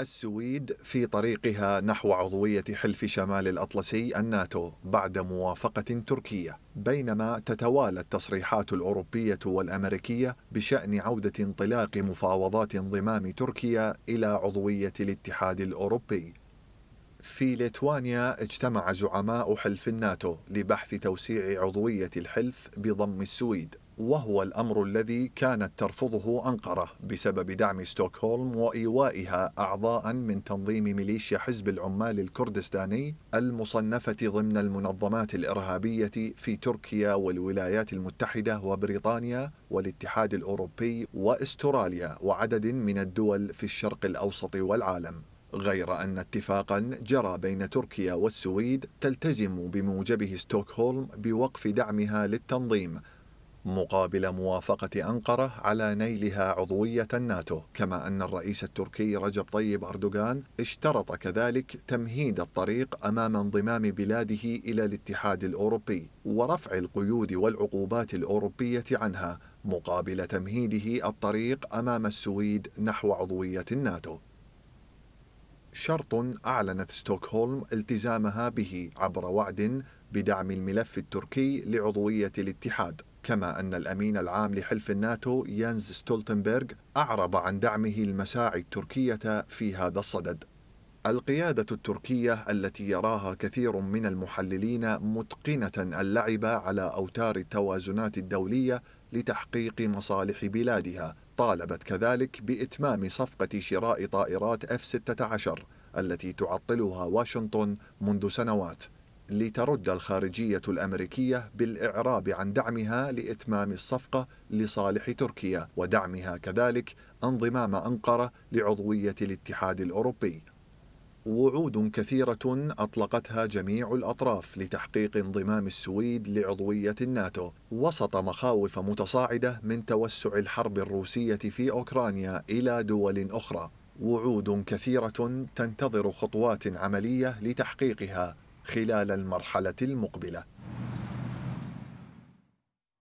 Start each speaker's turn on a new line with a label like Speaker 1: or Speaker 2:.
Speaker 1: السويد في طريقها نحو عضوية حلف شمال الأطلسي الناتو بعد موافقة تركية بينما تتوالى التصريحات الأوروبية والأمريكية بشأن عودة انطلاق مفاوضات انضمام تركيا إلى عضوية الاتحاد الأوروبي في ليتوانيا اجتمع زعماء حلف الناتو لبحث توسيع عضوية الحلف بضم السويد وهو الأمر الذي كانت ترفضه أنقرة بسبب دعم ستوكهولم وإيوائها أعضاء من تنظيم ميليشيا حزب العمال الكردستاني المصنفة ضمن المنظمات الإرهابية في تركيا والولايات المتحدة وبريطانيا والاتحاد الأوروبي وأستراليا وعدد من الدول في الشرق الأوسط والعالم غير أن اتفاقا جرى بين تركيا والسويد تلتزم بموجبه ستوكهولم بوقف دعمها للتنظيم مقابل موافقة أنقرة على نيلها عضوية الناتو كما أن الرئيس التركي رجب طيب أردوغان اشترط كذلك تمهيد الطريق أمام انضمام بلاده إلى الاتحاد الأوروبي ورفع القيود والعقوبات الأوروبية عنها مقابل تمهيده الطريق أمام السويد نحو عضوية الناتو شرط أعلنت ستوكهولم التزامها به عبر وعد بدعم الملف التركي لعضوية الاتحاد كما أن الأمين العام لحلف الناتو يانز ستولتنبرغ أعرب عن دعمه المساعي التركية في هذا الصدد القيادة التركية التي يراها كثير من المحللين متقنة اللعب على أوتار التوازنات الدولية لتحقيق مصالح بلادها طالبت كذلك بإتمام صفقة شراء طائرات F-16 التي تعطلها واشنطن منذ سنوات لترد الخارجية الأمريكية بالإعراب عن دعمها لإتمام الصفقة لصالح تركيا ودعمها كذلك انضمام أنقرة لعضوية الاتحاد الأوروبي وعود كثيرة أطلقتها جميع الأطراف لتحقيق انضمام السويد لعضوية الناتو وسط مخاوف متصاعدة من توسع الحرب الروسية في أوكرانيا إلى دول أخرى وعود كثيرة تنتظر خطوات عملية لتحقيقها خلال المرحلة المقبلة